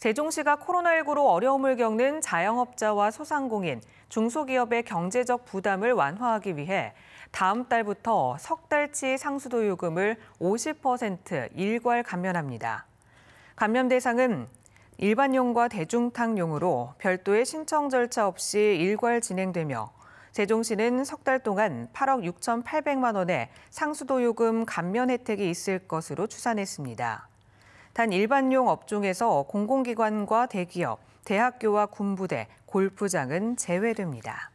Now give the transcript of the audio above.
세종시가 코로나19로 어려움을 겪는 자영업자와 소상공인, 중소기업의 경제적 부담을 완화하기 위해 다음 달부터 석 달치 상수도 요금을 50% 일괄 감면합니다. 감면 대상은 일반용과 대중탕용으로 별도의 신청 절차 없이 일괄 진행되며 세종시는 석달 동안 8억 6,800만 원의 상수도 요금 감면 혜택이 있을 것으로 추산했습니다. 단 일반용 업종에서 공공기관과 대기업, 대학교와 군부대, 골프장은 제외됩니다.